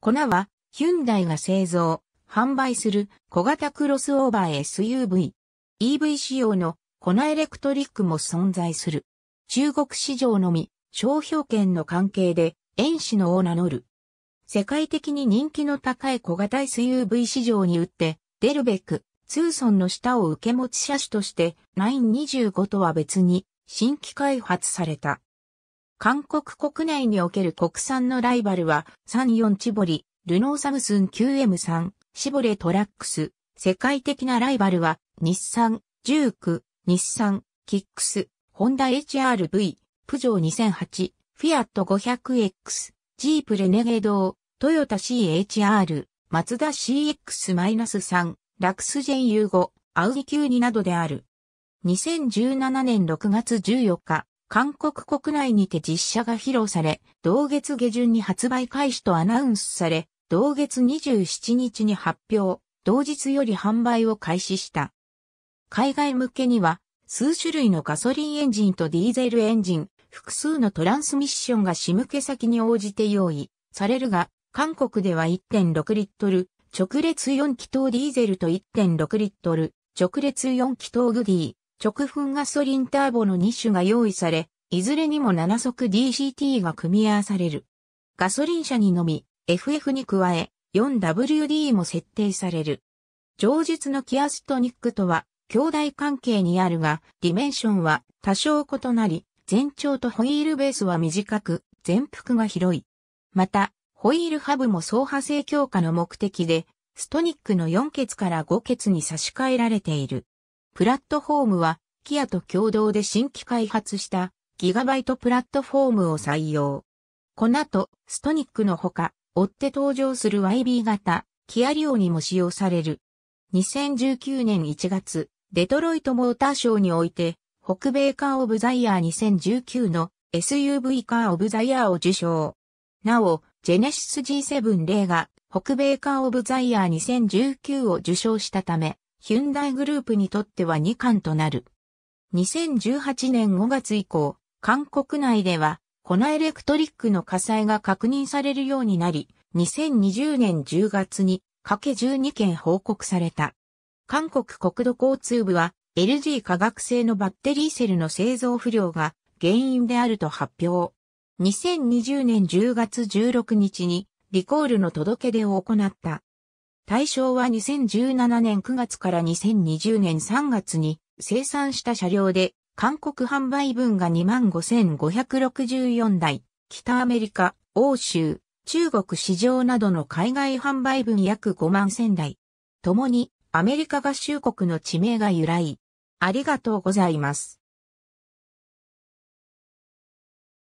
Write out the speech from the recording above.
粉は、ヒュンダイが製造、販売する小型クロスオーバー SUV。EV 仕様の粉エレクトリックも存在する。中国市場のみ、商標権の関係で、遠視のを名乗る。世界的に人気の高い小型 SUV 市場に打って、出るべく、ツーソンの下を受け持ち車種として、925とは別に、新規開発された。韓国国内における国産のライバルは、34チボリ、ルノーサムスン 9M3、シボレトラックス。世界的なライバルは、日産、ジューク、日産、キックス、ホンダ HRV、プジョー2008、フィアット 500X、ジープレネゲートヨタ CHR、マツダ CX-3、ラクスジェン U5、アウディ Q2 などである。2017年6月14日、韓国国内にて実写が披露され、同月下旬に発売開始とアナウンスされ、同月27日に発表、同日より販売を開始した。海外向けには、数種類のガソリンエンジンとディーゼルエンジン、複数のトランスミッションが仕向け先に応じて用意されるが、韓国では1.6リットル、直列4気筒ディーゼルと1.6リットル、直列4気筒グディ、直噴ガソリンターボの2種が用意され、いずれにも7速 DCT が組み合わされる。ガソリン車にのみ、FF に加え、4WD も設定される。上述のキアストニックとは、兄弟関係にあるが、ディメンションは多少異なり、全長とホイールベースは短く、全幅が広い。また、ホイールハブも走破性強化の目的で、ストニックの4ケツから5ケツに差し替えられている。プラットフォームは、キアと共同で新規開発したギガバイトプラットフォームを採用。この後、ストニックのほか、追って登場する YB 型、キアリオにも使用される。2019年1月、デトロイトモーターショーにおいて、北米カーオブザイヤー2019の SUV カーオブザイヤーを受賞。なお、ジェネシス G7 ーが北米カーオブザイヤー2019を受賞したため、ヒュンダイグループにとっては2巻となる。2018年5月以降、韓国内では、コナエレクトリックの火災が確認されるようになり、2020年10月に、かけ12件報告された。韓国国土交通部は、LG 化学製のバッテリーセルの製造不良が原因であると発表。2020年10月16日にリコールの届け出を行った。対象は2017年9月から2020年3月に生産した車両で、韓国販売分が25,564台、北アメリカ、欧州、中国市場などの海外販売分約5万1000台。共にアメリカ合衆国の地名が由来。ありがとうございます。